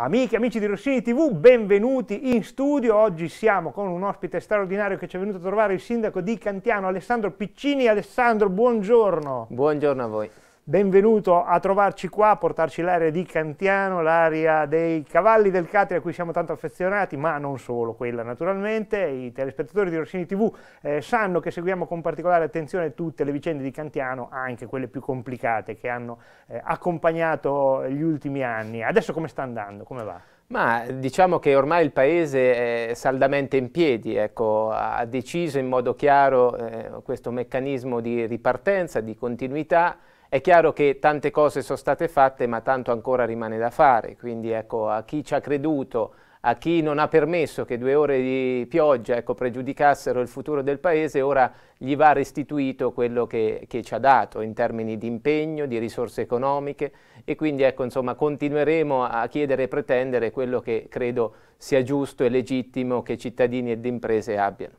Amiche e amici di Rossini TV, benvenuti in studio. Oggi siamo con un ospite straordinario che ci è venuto a trovare il sindaco di Cantiano, Alessandro Piccini. Alessandro, buongiorno. Buongiorno a voi benvenuto a trovarci qua, a portarci l'area di Cantiano, l'area dei cavalli del Catri a cui siamo tanto affezionati, ma non solo quella naturalmente, i telespettatori di Rossini TV eh, sanno che seguiamo con particolare attenzione tutte le vicende di Cantiano, anche quelle più complicate che hanno eh, accompagnato gli ultimi anni. Adesso come sta andando? Come va? Ma diciamo che ormai il Paese è saldamente in piedi, ecco, ha deciso in modo chiaro eh, questo meccanismo di ripartenza, di continuità, è chiaro che tante cose sono state fatte, ma tanto ancora rimane da fare, quindi ecco, a chi ci ha creduto, a chi non ha permesso che due ore di pioggia ecco, pregiudicassero il futuro del Paese, ora gli va restituito quello che, che, ci ha dato in termini di impegno, di risorse economiche e quindi ecco, insomma, continueremo a chiedere e pretendere quello che credo sia giusto e legittimo che cittadini ed imprese abbiano.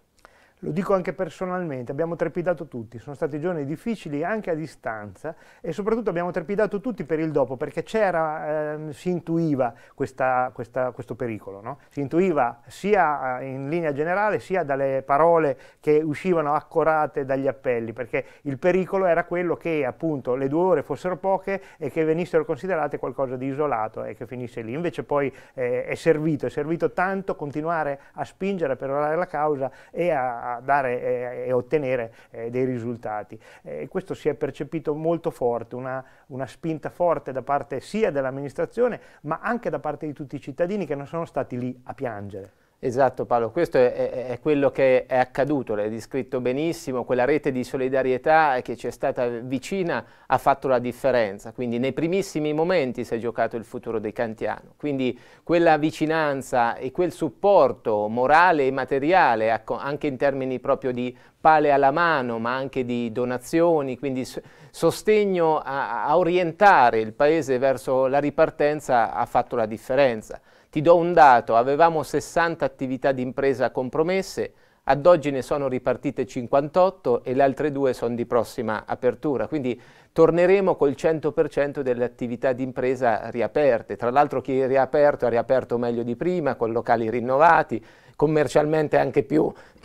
Lo dico anche personalmente, abbiamo trepidato tutti, sono stati giorni difficili anche a distanza e soprattutto abbiamo trepidato tutti per il dopo perché c'era, eh, si intuiva questa, questa, questo pericolo, no? si intuiva sia eh, in linea generale sia dalle parole che uscivano accorate dagli appelli perché il pericolo era quello che appunto le due ore fossero poche e che venissero considerate qualcosa di isolato e che finisse lì. Invece poi eh, è servito, è servito tanto continuare a spingere per orare la causa e a dare e ottenere eh, dei risultati. questo si è percepito molto forte, una, una spinta forte da parte sia dell'amministrazione ma anche da parte di tutti i cittadini che non sono stati lì a piangere. Esatto Paolo, questo è, è, quello che è accaduto, l'hai descritto benissimo, quella rete di solidarietà che ci è stata vicina ha fatto la differenza, quindi nei primissimi momenti si è giocato il futuro dei Cantiano, quindi quella vicinanza e quel supporto morale e materiale, ecco, anche in termini proprio di pale alla mano, ma anche di donazioni, quindi sostegno a, a orientare il Paese verso la ripartenza ha fatto la differenza. Ti do un dato, avevamo 60 attività di impresa compromesse, ad oggi ne sono ripartite 58 e le altre due sono di prossima apertura, quindi torneremo col 100% delle attività di impresa riaperte. Tra l'altro chi è riaperto ha riaperto meglio di prima, con locali rinnovati, commercialmente anche più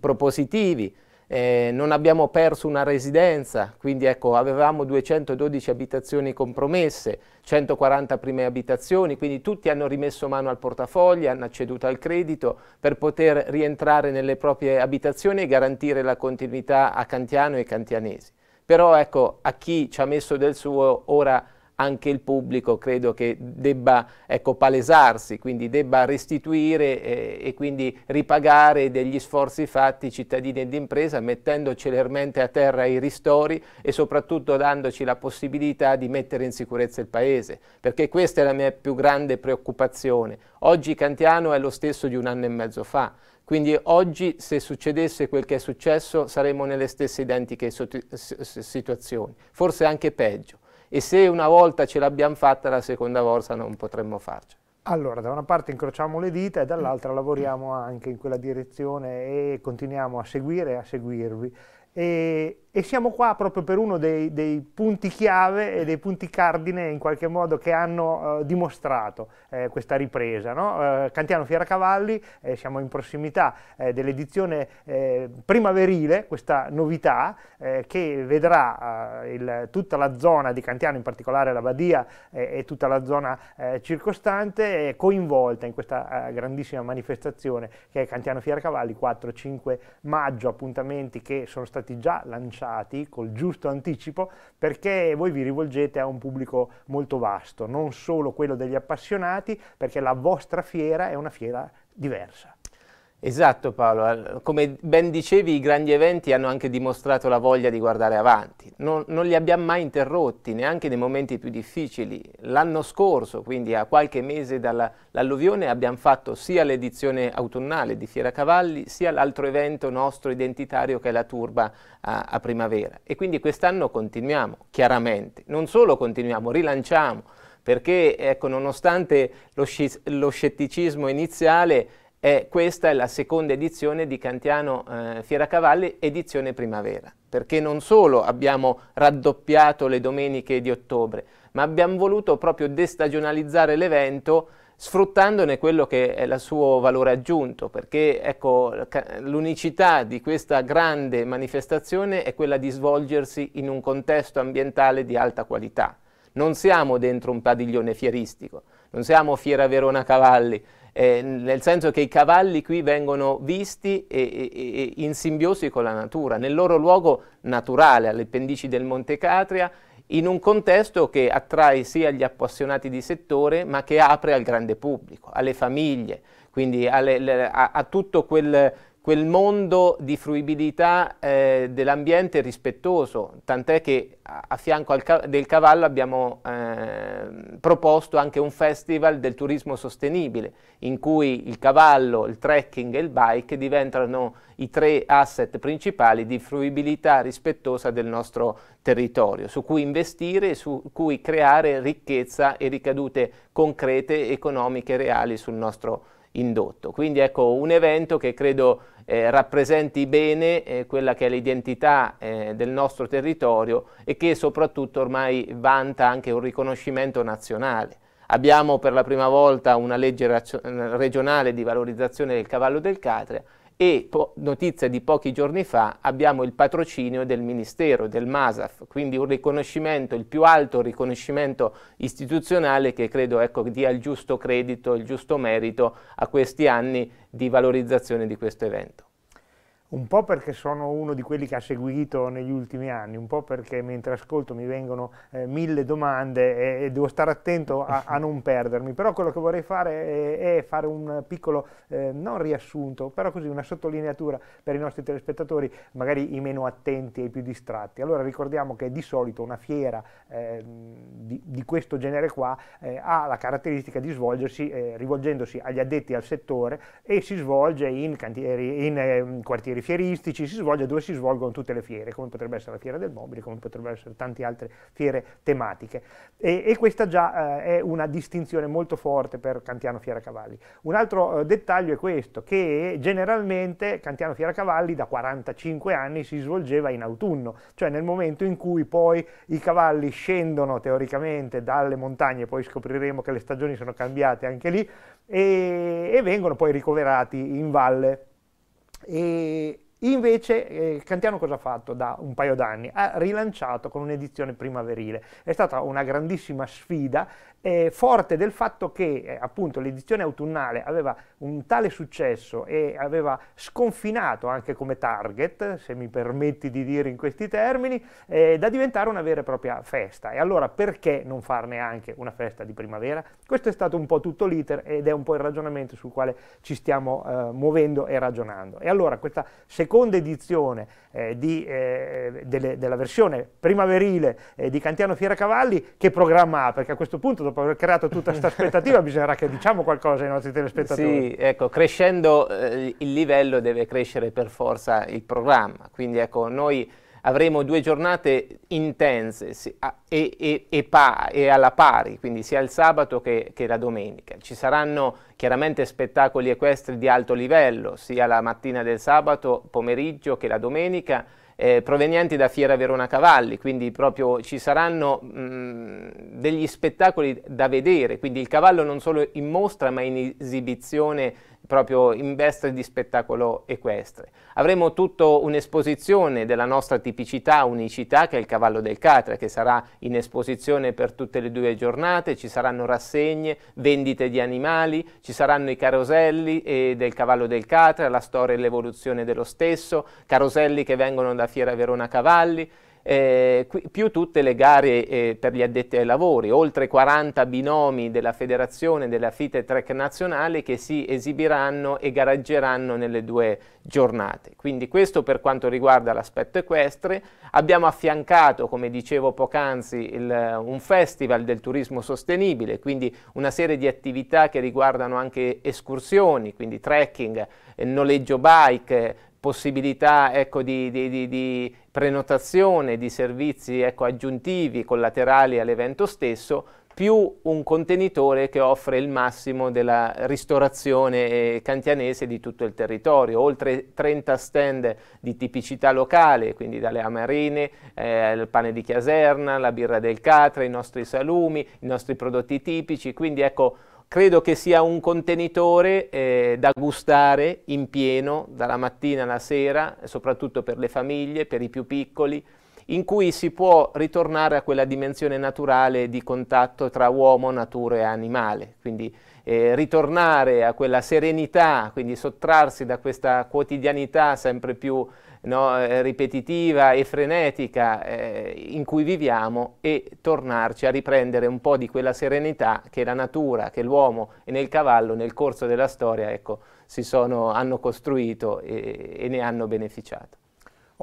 propositivi eh, non abbiamo perso una residenza, quindi ecco, avevamo 212 abitazioni compromesse, 140 prime abitazioni, quindi tutti hanno rimesso mano al portafoglio, hanno acceduto al credito per poter rientrare nelle proprie abitazioni e garantire la continuità a Cantiano e Cantianesi. Però ecco, a chi ci ha messo del suo ora anche il pubblico credo che debba ecco, palesarsi, quindi debba restituire eh, e quindi ripagare degli sforzi fatti cittadini ed impresa mettendo celermente a terra i ristori e soprattutto dandoci la possibilità di mettere in sicurezza il Paese, perché questa è la mia più grande preoccupazione. Oggi Cantiano è lo stesso di un anno e mezzo fa, quindi oggi se succedesse quel che è successo saremmo nelle stesse identiche situazioni, forse anche peggio e se una volta ce l'abbiamo fatta la seconda volta non potremmo farcela. Allora, da una parte incrociamo le dita e dall'altra lavoriamo anche in quella direzione e continuiamo a seguire e a seguirvi. E e siamo qua proprio per uno dei, dei, punti chiave e dei punti cardine in qualche modo che hanno eh, dimostrato eh, questa ripresa. No? Eh, Cantiano Fieracavalli, eh, siamo in prossimità eh, dell'edizione eh, primaverile, questa novità che vedrà il, tutta la zona di Cantiano, in particolare la Badia e tutta la zona circostante, coinvolta in questa grandissima manifestazione che è Cantiano Fieracavalli 4-5 maggio, appuntamenti che sono stati già lanciati pensati col giusto anticipo perché voi vi rivolgete a un pubblico molto vasto, non solo quello degli appassionati, perché la vostra fiera è una fiera diversa. Esatto Paolo, come ben dicevi i grandi eventi hanno anche dimostrato la voglia di guardare avanti, non, non li abbiamo mai interrotti neanche nei momenti più difficili. L'anno scorso, quindi a qualche mese dall'alluvione, abbiamo fatto sia l'edizione autunnale di Fiera Cavalli sia l'altro evento nostro identitario che è la turba a, a primavera e quindi quest'anno continuiamo chiaramente, non solo continuiamo, rilanciamo perché ecco, nonostante lo, lo scetticismo iniziale e questa è la seconda edizione di Cantiano eh, Fiera Cavalli, edizione primavera, perché non solo abbiamo raddoppiato le domeniche di ottobre, ma abbiamo voluto proprio destagionalizzare l'evento sfruttandone quello che è il suo valore aggiunto, perché ecco, l'unicità di questa grande manifestazione è quella di svolgersi in un contesto ambientale di alta qualità. Non siamo dentro un padiglione fieristico, non siamo Fiera Verona Cavalli, eh, nel senso che i cavalli qui vengono visti e, e, e in simbiosi con la natura, nel loro luogo naturale, alle pendici del Monte Catria, in un contesto che attrae sia gli appassionati di settore, ma che apre al grande pubblico, alle famiglie, quindi alle, a, a tutto quel quel mondo di fruibilità eh, dell'ambiente rispettoso, tant'è che a fianco ca del cavallo abbiamo eh, proposto anche un festival del turismo sostenibile, in cui il cavallo, il trekking e il bike diventano i tre asset principali di fruibilità rispettosa del nostro territorio, su cui investire e su cui creare ricchezza e ricadute concrete, economiche, reali sul nostro indotto. Quindi ecco un evento che credo eh, rappresenti bene eh, quella che è l'identità eh, del nostro territorio e che soprattutto ormai vanta anche un riconoscimento nazionale. Abbiamo per la prima volta una legge regionale di valorizzazione del cavallo del Catria e notizia di pochi giorni fa abbiamo il patrocinio del Ministero, del Masaf, quindi un riconoscimento, il più alto riconoscimento istituzionale che credo ecco, dia il giusto credito, il giusto merito a questi anni di valorizzazione di questo evento un po' perché sono uno di quelli che ha seguito negli ultimi anni, un po' perché mentre ascolto mi vengono eh, mille domande e, e, devo stare attento a, a, non perdermi, però quello che vorrei fare è, è fare un piccolo, eh, non riassunto, però così una sottolineatura per i nostri telespettatori, magari i meno attenti e i più distratti. Allora ricordiamo che di solito una fiera eh, di, di, questo genere qua eh, ha la caratteristica di svolgersi eh, rivolgendosi agli addetti al settore e si svolge in, cantieri, in eh, quartieri fieristici si svolge dove si svolgono tutte le fiere, come potrebbe essere la fiera del mobile, come potrebbero essere tante altre fiere tematiche. E, e questa già eh, è una distinzione molto forte per Cantiano Fiera Cavalli. Un altro eh, dettaglio è questo, che generalmente Cantiano Fiera Cavalli da 45 anni si svolgeva in autunno, cioè nel momento in cui poi i cavalli scendono teoricamente dalle montagne, poi scopriremo che le stagioni sono cambiate anche lì, e, e vengono poi ricoverati in valle eh, Invece eh, Cantiano cosa ha fatto da un paio d'anni? Ha rilanciato con un'edizione primaverile. È stata una grandissima sfida, eh, forte del fatto che eh, appunto l'edizione autunnale aveva un tale successo e aveva sconfinato anche come target, se mi permetti di dire in questi termini, eh, da diventare una vera e propria festa. E allora perché non farne anche una festa di primavera? Questo è stato un po' tutto l'iter ed è un po' il ragionamento sul quale ci stiamo eh, muovendo e ragionando. E allora questa seconda seconda edizione eh, di, eh, delle, della versione primaverile eh, di Cantiano Fiera Cavalli, che programma ha? Perché a questo punto, dopo aver creato tutta questa aspettativa, bisognerà che diciamo qualcosa ai nostri telespettatori. Sì, ecco, crescendo eh, il livello deve crescere per forza il programma, quindi ecco, noi avremo due giornate intense e, e, e, pa, e, alla pari, quindi sia il sabato che, che la domenica. Ci saranno chiaramente spettacoli equestri di alto livello, sia la mattina del sabato pomeriggio che la domenica, eh, provenienti da Fiera Verona Cavalli, quindi proprio ci saranno mh, mm, degli spettacoli da vedere, quindi il cavallo non solo in mostra ma in esibizione proprio in veste di spettacolo equestre. Avremo tutta un'esposizione della nostra tipicità, unicità, che è il cavallo del Catra, che sarà in esposizione per tutte le due giornate, ci saranno rassegne, vendite di animali, ci saranno i caroselli eh, del cavallo del Catra, la storia e l'evoluzione dello stesso, caroselli che vengono da Fiera Verona Cavalli, eh, qui, più tutte le gare eh, per gli addetti ai lavori, oltre 40 binomi della federazione della FITE Trek nazionale che si esibiranno e gareggeranno nelle due giornate. Quindi questo per quanto riguarda l'aspetto equestre. Abbiamo affiancato, come dicevo poc'anzi, un festival del turismo sostenibile, quindi una serie di attività che riguardano anche escursioni, quindi trekking, eh, noleggio bike, possibilità ecco, di, di, di, prenotazione di servizi ecco, aggiuntivi collaterali all'evento stesso, più un contenitore che offre il massimo della ristorazione eh, cantianese di tutto il territorio, oltre 30 stand di tipicità locale, quindi dalle amarine, eh, il pane di Chiaserna, la birra del Catra, i nostri salumi, i nostri prodotti tipici, quindi ecco credo che sia un contenitore eh, da gustare in pieno dalla mattina alla sera, soprattutto per le famiglie, per i più piccoli, in cui si può ritornare a quella dimensione naturale di contatto tra uomo, natura e animale, quindi eh, ritornare a quella serenità, quindi sottrarsi da questa quotidianità sempre più no, eh, ripetitiva e frenetica eh, in cui viviamo e tornarci a riprendere un po' di quella serenità che la natura, che l'uomo e nel cavallo nel corso della storia ecco, sono, hanno costruito e, e ne hanno beneficiato.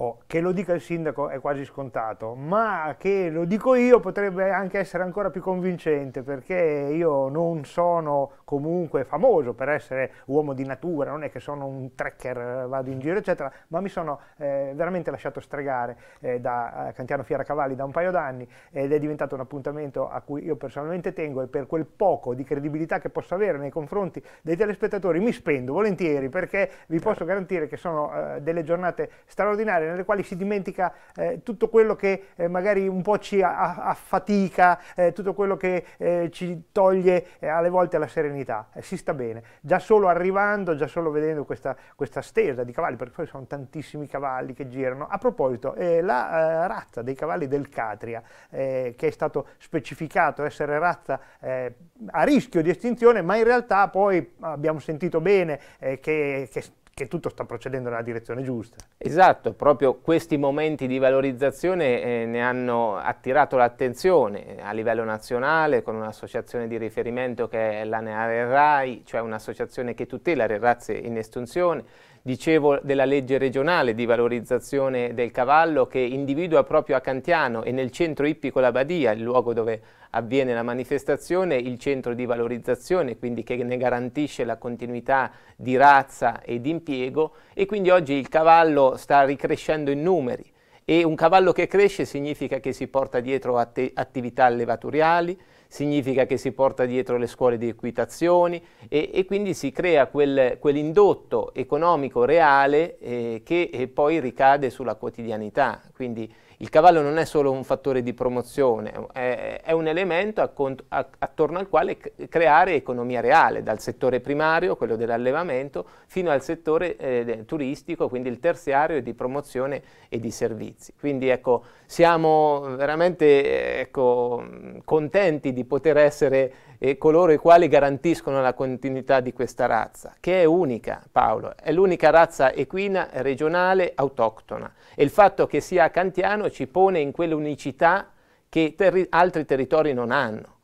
Oh, che lo dica il sindaco è quasi scontato, ma che lo dico io potrebbe anche essere ancora più convincente perché io non sono comunque famoso per essere uomo di natura, non è che sono un trekker, vado in giro eccetera, ma mi sono eh, veramente lasciato stregare eh, da eh, Cantiano Fiera Cavalli da un paio d'anni ed è diventato un appuntamento a cui io personalmente tengo e per quel poco di credibilità che posso avere nei confronti dei telespettatori mi spendo volentieri perché vi posso certo. garantire che sono eh, delle giornate straordinarie nelle quali si dimentica eh, tutto quello che eh, magari un po' ci affatica, eh, tutto quello che eh, ci toglie eh, alle volte la serenità. si sta bene. Già solo arrivando, già solo vedendo questa, questa stesa di cavalli, perché poi sono tantissimi cavalli che girano. A proposito, la razza dei cavalli del Catria, che è stato specificato essere razza a rischio di estinzione, ma in realtà poi abbiamo sentito bene che, che che tutto sta procedendo nella direzione giusta. Esatto, proprio questi momenti di valorizzazione eh, ne hanno attirato l'attenzione eh, a livello nazionale con un'associazione di riferimento che è l'ANEARE RAI, cioè un'associazione che tutela le razze in estinzione, dicevo della legge regionale di valorizzazione del cavallo che individua proprio a Cantiano e nel centro ippico La Badia, il luogo dove avviene la manifestazione, il centro di valorizzazione, quindi che ne garantisce la continuità di razza e di impiego e quindi oggi il cavallo sta ricrescendo in numeri e un cavallo che cresce significa che si porta dietro att attività allevatoriali, significa che si porta dietro le scuole di equitazioni e, e quindi si crea quel, quell'indotto economico reale eh, che eh, poi ricade sulla quotidianità. Quindi, il cavallo non è solo un fattore di promozione, è, è un elemento attorno al quale creare economia reale, dal settore primario, quello dell'allevamento, fino al settore eh, turistico, quindi il terziario di promozione e di servizi. Quindi ecco, siamo veramente ecco, contenti di poter essere e coloro i quali garantiscono la continuità di questa razza, che è unica, Paolo, è l'unica razza equina regionale autoctona e il fatto che sia cantiano ci pone in quell'unicità che terri altri territori non hanno.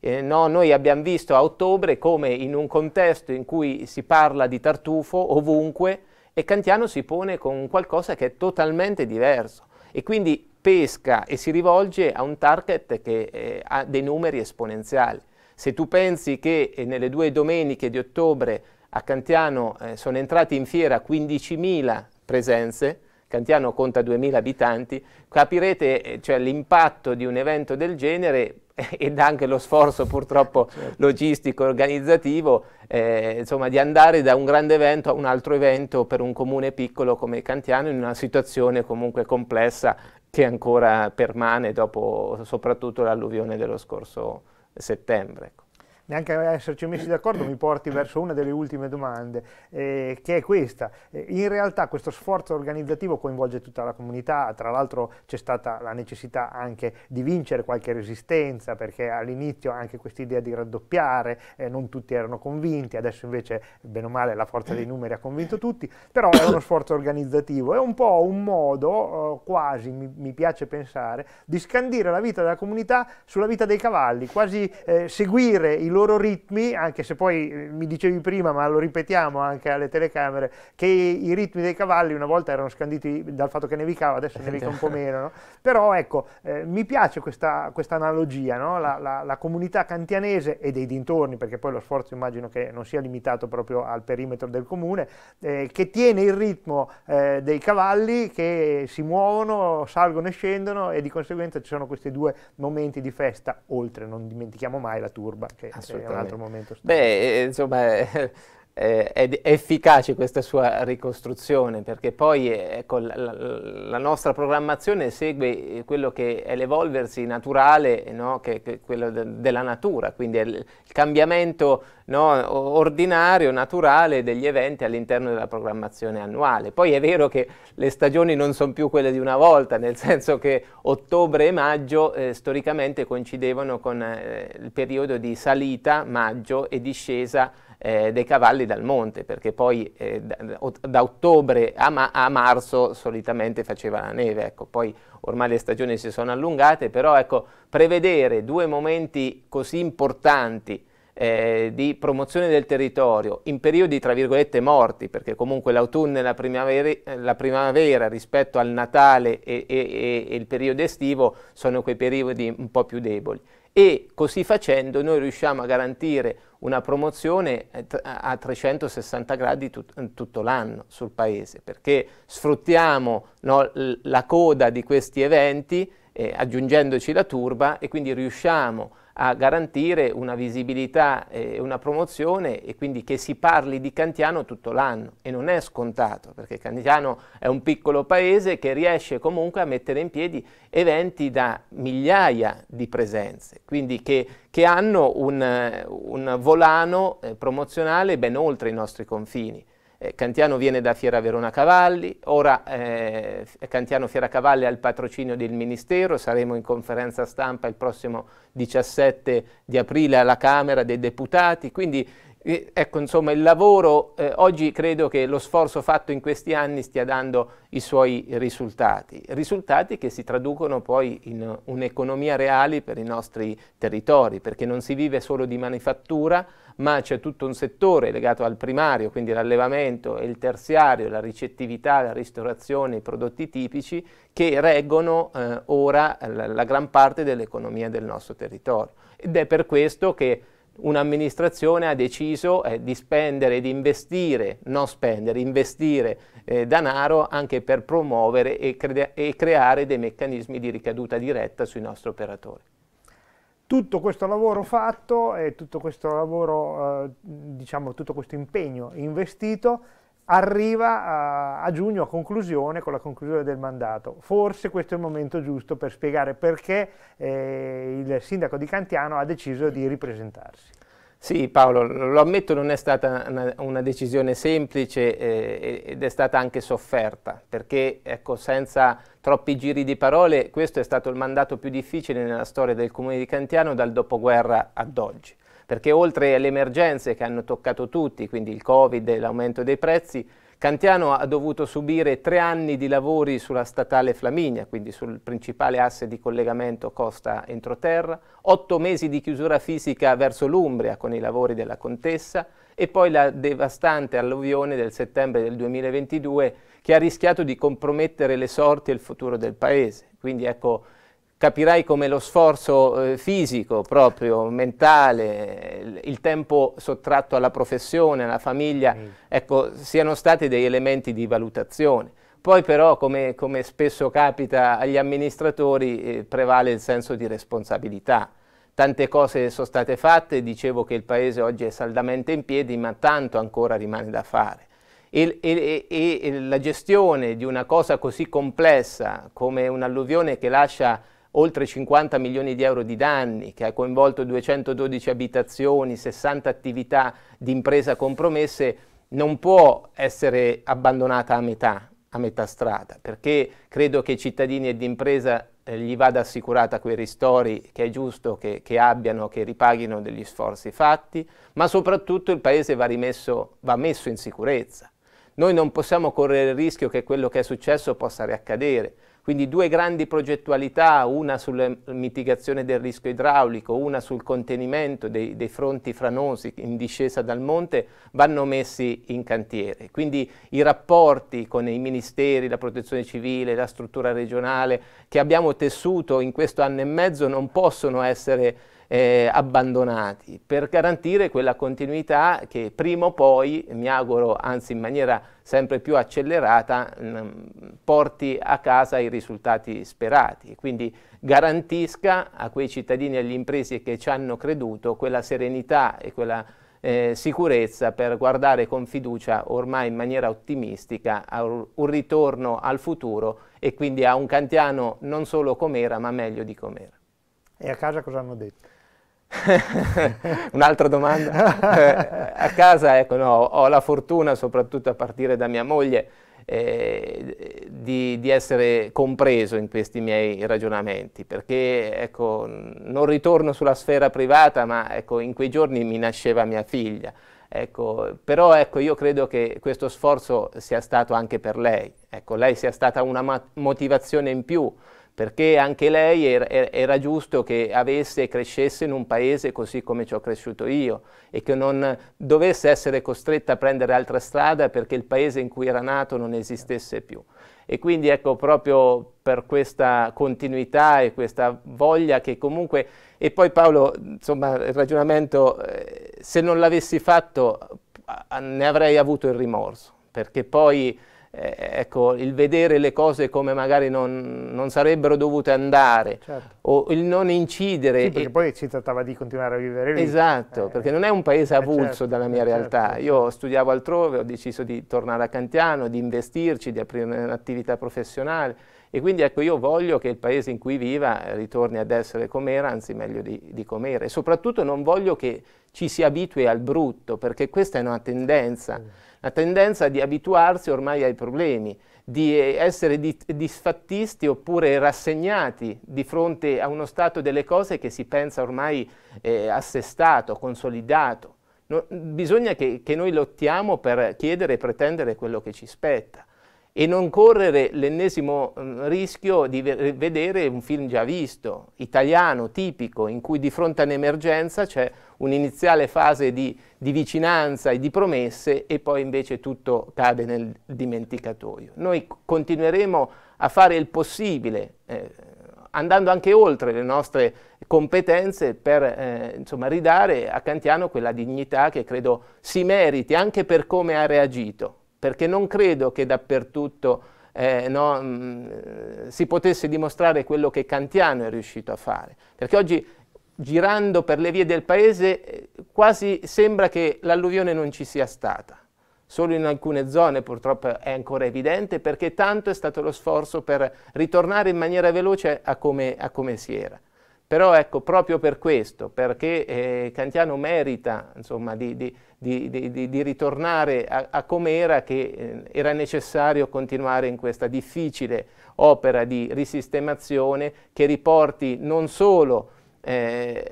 Eh, no, noi abbiamo visto a ottobre come in un contesto in cui si parla di tartufo ovunque e Cantiano si pone con qualcosa che è totalmente diverso e quindi pesca e si rivolge a un target che eh, ha dei numeri esponenziali. Se tu pensi che eh, nelle due domeniche di ottobre a Cantiano eh, sono entrate in fiera 15.000 presenze, Cantiano conta 2.000 abitanti, capirete eh, cioè, l'impatto di un evento del genere ed anche lo sforzo purtroppo certo. logistico, organizzativo, eh, insomma, di andare da un grande evento a un altro evento per un comune piccolo come Cantiano in una situazione comunque complessa che ancora permane dopo soprattutto l'alluvione dello scorso anno settembre. Ecco neanche esserci messi d'accordo mi porti verso una delle ultime domande, eh, che è questa. Eh, in realtà questo sforzo organizzativo coinvolge tutta la comunità, tra l'altro c'è stata la necessità anche di vincere qualche resistenza, perché all'inizio anche questa idea di raddoppiare, eh, non tutti erano convinti, adesso invece, bene o male, la forza dei numeri ha convinto tutti, però è uno sforzo organizzativo, è un po' un modo, eh, quasi mi, mi, piace pensare, di scandire la vita della comunità sulla vita dei cavalli, quasi eh, seguire i loro ritmi, anche se poi eh, mi dicevi prima, ma lo ripetiamo anche alle telecamere, che i ritmi dei cavalli una volta erano scanditi dal fatto che nevicava, adesso nevica un po' meno, no? però ecco, eh, mi piace questa, questa analogia, no? la, la, la, comunità cantianese e dei dintorni, perché poi lo sforzo immagino che non sia limitato proprio al perimetro del comune, eh, che tiene il ritmo eh, dei cavalli che si muovono, salgono e scendono e di conseguenza ci sono questi due momenti di festa, oltre non dimentichiamo mai la turba che assolutamente. un altro momento Beh, eh, insomma, eh, è efficace questa sua ricostruzione perché poi ecco, la, la, nostra programmazione segue eh, quello che è l'evolversi naturale, no? che, che quello de, della natura, quindi è il cambiamento no? ordinario, naturale degli eventi all'interno della programmazione annuale. Poi è vero che le stagioni non sono più quelle di una volta, nel senso che ottobre e maggio eh, storicamente coincidevano con eh, il periodo di salita maggio e discesa eh, dei cavalli dal monte, perché poi eh, da, da, ottobre a, ma a, marzo solitamente faceva la neve, ecco, poi ormai le stagioni si sono allungate, però ecco, prevedere due momenti così importanti eh, di promozione del territorio in periodi tra virgolette morti, perché comunque l'autunno e la primavera, la primavera rispetto al Natale e, e, e, il periodo estivo sono quei periodi un po' più deboli. E così facendo noi riusciamo a garantire una promozione eh, a 360 gradi tut, tutto l'anno sul paese, perché sfruttiamo no, la coda di questi eventi eh, aggiungendoci la turba e quindi riusciamo a garantire una visibilità e eh, una promozione e quindi che si parli di Cantiano tutto l'anno e non è scontato perché Cantiano è un piccolo paese che riesce comunque a mettere in piedi eventi da migliaia di presenze, quindi che, che hanno un, un volano eh, promozionale ben oltre i nostri confini. Eh, Cantiano viene da Fiera Verona Cavalli, ora eh, Cantiano Fiera Cavalli ha il patrocinio del Ministero, saremo in conferenza stampa il prossimo 17 di aprile alla Camera dei Deputati, quindi eh, ecco insomma il lavoro, eh, oggi credo che lo sforzo fatto in questi anni stia dando i suoi risultati, risultati che si traducono poi in un'economia reale per i nostri territori, perché non si vive solo di manifattura, ma c'è tutto un settore legato al primario, quindi l'allevamento e il terziario, la ricettività, la ristorazione, i prodotti tipici che reggono eh, ora la, la gran parte dell'economia del nostro territorio. Ed è per questo che un'amministrazione ha deciso eh, di spendere, di investire, non spendere, investire eh, denaro anche per promuovere e, cre e creare dei meccanismi di ricaduta diretta sui nostri operatori tutto questo lavoro fatto e tutto questo lavoro, eh, diciamo, tutto questo impegno investito arriva a, a, giugno a conclusione con la conclusione del mandato. Forse questo è il momento giusto per spiegare perché eh, il sindaco di Cantiano ha deciso di ripresentarsi. Sì Paolo, lo ammetto non è stata una, una decisione semplice eh, ed è stata anche sofferta perché ecco, senza troppi giri di parole questo è stato il mandato più difficile nella storia del comune di Cantiano dal dopoguerra ad oggi perché oltre alle emergenze che hanno toccato tutti, quindi il Covid e l'aumento dei prezzi, Cantiano ha dovuto subire tre anni di lavori sulla statale Flaminia, quindi sul principale asse di collegamento costa-entroterra, otto mesi di chiusura fisica verso l'Umbria con i lavori della Contessa e poi la devastante alluvione del settembre del 2022 che ha rischiato di compromettere le sorti e il futuro del paese. Quindi ecco capirai come lo sforzo eh, fisico, proprio, mentale, il tempo sottratto alla professione, alla famiglia, mm. ecco, siano stati degli elementi di valutazione. Poi però, come, come spesso capita agli amministratori, eh, prevale il senso di responsabilità. Tante cose sono state fatte, dicevo che il Paese oggi è saldamente in piedi, ma tanto ancora rimane da fare. E, e, e la gestione di una cosa così complessa come un'alluvione che lascia oltre 50 milioni di euro di danni, che ha coinvolto 212 abitazioni, 60 attività di impresa compromesse, non può essere abbandonata a metà, a metà strada, perché credo che ai cittadini e d'impresa eh, gli vada assicurata quei ristori che è giusto che, che, abbiano, che ripaghino degli sforzi fatti, ma soprattutto il Paese va, rimesso, va messo in sicurezza. Noi non possiamo correre il rischio che quello che è successo possa riaccadere. Quindi due grandi progettualità, una sulla mitigazione del rischio idraulico, una sul contenimento dei, dei, fronti franosi in discesa dal monte, vanno messi in cantiere. Quindi i rapporti con i ministeri, la protezione civile, la struttura regionale che abbiamo tessuto in questo anno e mezzo non possono essere eh, abbandonati per garantire quella continuità che prima o poi, mi auguro, anzi in maniera sempre più accelerata, mm, porti a casa i risultati sperati. Quindi garantisca a quei cittadini e alle imprese che ci hanno creduto quella serenità e quella eh, sicurezza per guardare con fiducia ormai in maniera ottimistica a un ritorno al futuro e quindi a un Cantiano non solo com'era ma meglio di com'era. E a casa cosa hanno detto? Un'altra domanda. Eh, a casa ecco, no, ho la fortuna, soprattutto a partire da mia moglie, eh, di, di, essere compreso in questi miei ragionamenti, perché ecco, non ritorno sulla sfera privata, ma ecco, in quei giorni mi nasceva mia figlia. Ecco, però ecco, io credo che questo sforzo sia stato anche per lei, ecco, lei sia stata una motivazione in più perché anche lei era, era, giusto che avesse e crescesse in un paese così come ci ho cresciuto io e che non dovesse essere costretta a prendere altra strada perché il paese in cui era nato non esistesse più. E quindi ecco proprio per questa continuità e questa voglia che comunque... E poi Paolo, insomma, il ragionamento, eh, se non l'avessi fatto ne avrei avuto il rimorso, perché poi eh, ecco, il vedere le cose come magari non, non sarebbero dovute andare certo. o il non incidere. Sì, perché e... poi si trattava di continuare a vivere lì. Esatto, eh, perché non è un paese eh, avulso certo, dalla eh, mia certo, realtà. Certo. Io studiavo altrove, ho deciso di tornare a Cantiano, di investirci, di aprire un'attività professionale e quindi ecco io voglio che il paese in cui viva ritorni ad essere com'era, anzi meglio di, di com'era e soprattutto non voglio che ci si abitui al brutto perché questa è una tendenza. Mm la tendenza di abituarsi ormai ai problemi, di eh, essere disfattisti oppure rassegnati di fronte a uno stato delle cose che si pensa ormai eh, assestato, consolidato. No, bisogna che, che noi lottiamo per chiedere e pretendere quello che ci spetta e non correre l'ennesimo mm, rischio di vedere un film già visto, italiano, tipico, in cui di fronte all'emergenza c'è un'iniziale fase di, di, vicinanza e di promesse e poi invece tutto cade nel dimenticatoio. Noi continueremo a fare il possibile, eh, andando anche oltre le nostre competenze per eh, insomma, ridare a Cantiano quella dignità che credo si meriti anche per come ha reagito perché non credo che dappertutto eh, no, mh, mm, si potesse dimostrare quello che Cantiano è riuscito a fare. Perché oggi, girando per le vie del paese, eh, quasi sembra che l'alluvione non ci sia stata. Solo in alcune zone purtroppo è ancora evidente perché tanto è stato lo sforzo per ritornare in maniera veloce a come, a come si era. Però ecco, proprio per questo, perché eh, Cantiano merita insomma, di, di, di, di, ritornare a, a era, che eh, era necessario continuare in questa difficile opera di risistemazione che riporti non solo eh,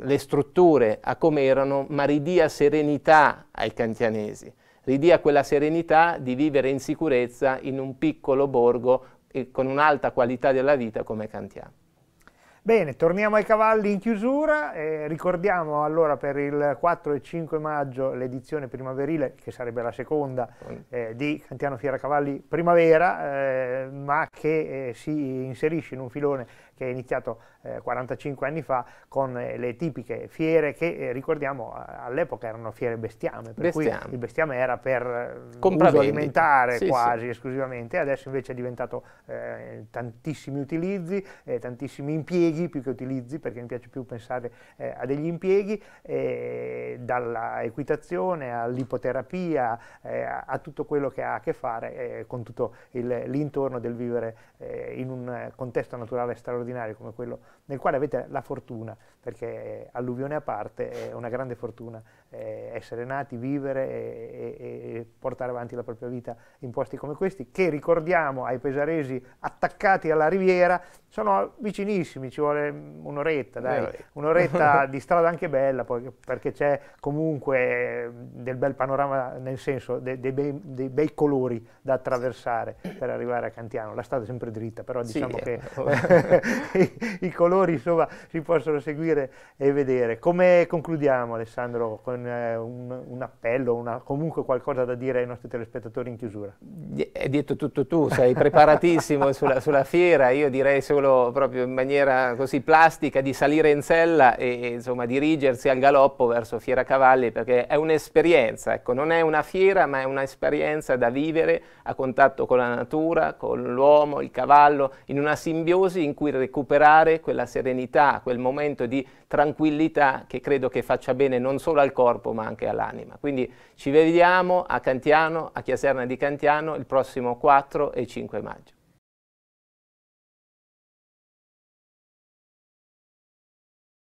le strutture a come erano, ma ridia serenità ai cantianesi, ridia quella serenità di vivere in sicurezza in un piccolo borgo eh, con un'alta qualità della vita come Cantiano. Bene, torniamo ai cavalli in chiusura, eh, ricordiamo allora per il 4 e 5 maggio l'edizione primaverile, che sarebbe la seconda, mm. eh, di Cantiano Fiera Cavalli Primavera, eh, ma che eh, si inserisce in un filone che è iniziato eh, 45 anni fa con eh, le tipiche fiere che eh, ricordiamo all'epoca erano fiere bestiame, per bestiame. cui il bestiame era per eh, uso alimentare sì, quasi sì. esclusivamente, adesso invece è diventato eh, tantissimi utilizzi, tantissimi impieghi più che utilizzi perché mi piace più pensare eh, a degli impieghi, dalla equitazione all'ipoterapia, a tutto quello che ha a che fare con tutto l'intorno del vivere in un contesto naturale straordinario straordinario come quello nel quale avete la fortuna perché eh, alluvione a parte è una grande fortuna eh, essere nati, vivere e, e, e, portare avanti la propria vita in posti come questi, che ricordiamo ai pesaresi attaccati alla riviera, sono vicinissimi, ci vuole un'oretta, eh, dai, un'oretta di strada anche bella, perché c'è comunque eh, del bel panorama, nel senso dei, dei, bei, dei bei, colori da attraversare per arrivare a Cantiano, la strada è sempre dritta, però diciamo sì, che eh, i, i colori insomma si possono seguire scoprire e vedere. Come concludiamo Alessandro con eh, un, un, appello, una, comunque qualcosa da dire ai nostri telespettatori in chiusura? Hai detto tutto tu, sei preparatissimo sulla, sulla, fiera, io direi solo proprio in maniera così plastica di salire in sella e, e insomma dirigersi al galoppo verso Fiera Cavalli perché è un'esperienza, ecco, non è una fiera ma è un'esperienza da vivere a contatto con la natura, con l'uomo, il cavallo, in una simbiosi in cui recuperare quella serenità, quel momento di tranquillità che credo che faccia bene non solo al corpo ma anche all'anima. Quindi ci vediamo a Cantiano, a Chiaserna di Cantiano il prossimo 4 e 5 maggio.